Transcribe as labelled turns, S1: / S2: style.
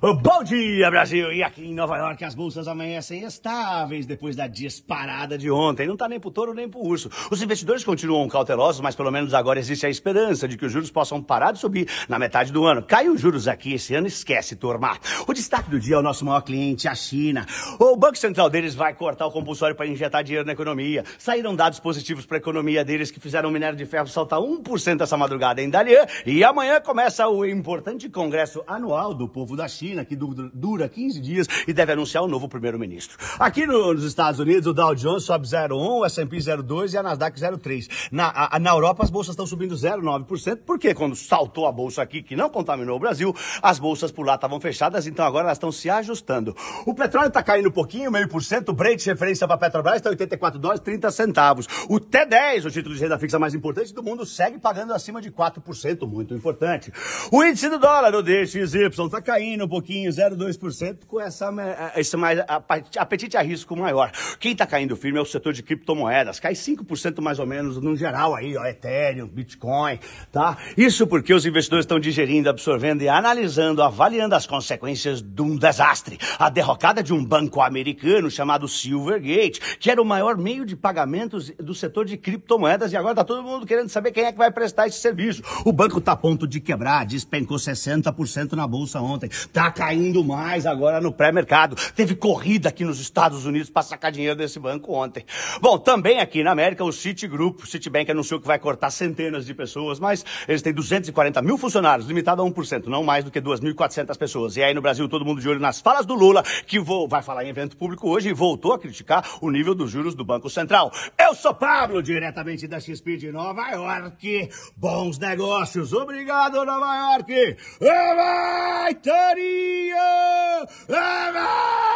S1: Bom dia, Brasil! E aqui em Nova York as bolsas amanhecem estáveis depois da disparada de ontem. Não tá nem pro touro nem pro urso. Os investidores continuam cautelosos, mas pelo menos agora existe a esperança de que os juros possam parar de subir na metade do ano. Caiu os juros aqui esse ano, esquece, turma. O destaque do dia é o nosso maior cliente, a China. O Banco Central deles vai cortar o compulsório para injetar dinheiro na economia. Saíram dados positivos para a economia deles que fizeram o minério de ferro saltar 1% essa madrugada em Dalian. E amanhã começa o importante congresso anual do povo da China que dura 15 dias e deve anunciar o um novo primeiro-ministro. Aqui nos Estados Unidos, o Dow Jones sobe 0,1, o S&P 0,2 e a Nasdaq 0,3. Na, na Europa, as bolsas estão subindo 0,9%, porque quando saltou a bolsa aqui, que não contaminou o Brasil, as bolsas por lá estavam fechadas, então agora elas estão se ajustando. O petróleo está caindo um pouquinho, meio por cento, o Brent, referência para a Petrobras, está 84 dólares, 30 centavos. O T10, o título de renda fixa mais importante do mundo, segue pagando acima de 4%, muito importante. O índice do dólar, o DXY, está caindo um pouquinho, pouquinho, 0,2%, com essa, é, é, esse mais, apetite a risco maior. Quem está caindo firme é o setor de criptomoedas, cai 5% mais ou menos no geral aí, ó, Ethereum, Bitcoin, tá? Isso porque os investidores estão digerindo, absorvendo e analisando, avaliando as consequências de um desastre. A derrocada de um banco americano chamado Silvergate, que era o maior meio de pagamentos do setor de criptomoedas e agora está todo mundo querendo saber quem é que vai prestar esse serviço. O banco está a ponto de quebrar, despencou 60% na bolsa ontem. Tá Tá caindo mais agora no pré-mercado. Teve corrida aqui nos Estados Unidos para sacar dinheiro desse banco ontem. Bom, também aqui na América, o Citigroup, o Citibank anunciou que vai cortar centenas de pessoas, mas eles têm 240 mil funcionários, limitado a 1%, não mais do que 2.400 pessoas. E aí no Brasil, todo mundo de olho nas falas do Lula, que vou, vai falar em evento público hoje e voltou a criticar o nível dos juros do Banco Central. Eu sou Pablo, diretamente da XP de Nova York. Bons negócios. Obrigado, Nova York. Vai, Tony! Yeah,